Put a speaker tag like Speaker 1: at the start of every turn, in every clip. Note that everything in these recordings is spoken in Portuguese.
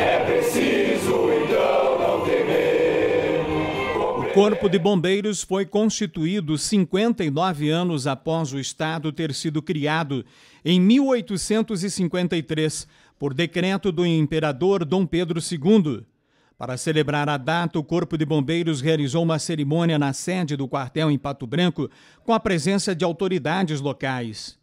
Speaker 1: É então, corpo de Bombeiros foi constituído 59 anos após o Estado ter sido criado, em 1853, por decreto do imperador Dom Pedro II. Para celebrar a data, o Corpo de Bombeiros realizou uma cerimônia na sede do quartel em Pato Branco, com a presença de autoridades locais.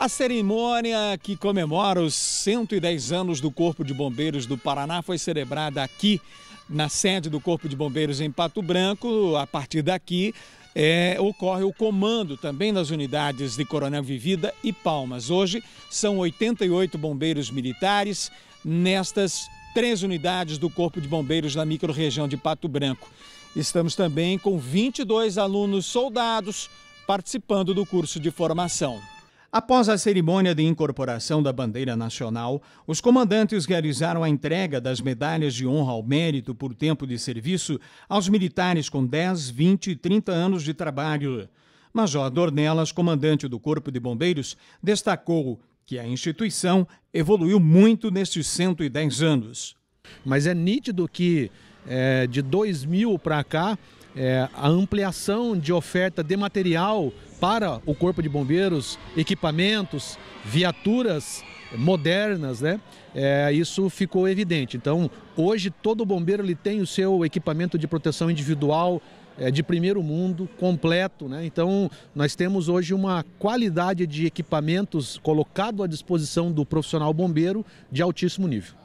Speaker 1: A cerimônia que comemora os 110 anos do Corpo de Bombeiros do Paraná foi celebrada aqui na sede do Corpo de Bombeiros em Pato Branco. A partir daqui é, ocorre o comando também nas unidades de Coronel Vivida e Palmas. Hoje são 88 bombeiros militares nestas três unidades do Corpo de Bombeiros na micro-região de Pato Branco. Estamos também com 22 alunos soldados participando do curso de formação. Após a cerimônia de incorporação da bandeira nacional, os comandantes realizaram a entrega das medalhas de honra ao mérito por tempo de serviço aos militares com 10, 20 e 30 anos de trabalho. Major Dornelas, comandante do Corpo de Bombeiros, destacou que a instituição evoluiu muito nestes 110
Speaker 2: anos. Mas é nítido que é, de 2000 para cá, é, a ampliação de oferta de material para o Corpo de Bombeiros, equipamentos, viaturas modernas, né? É, isso ficou evidente. Então, hoje todo bombeiro ele tem o seu equipamento de proteção individual é, de primeiro mundo, completo, né? Então, nós temos hoje uma qualidade de equipamentos colocado à disposição do profissional bombeiro de altíssimo nível.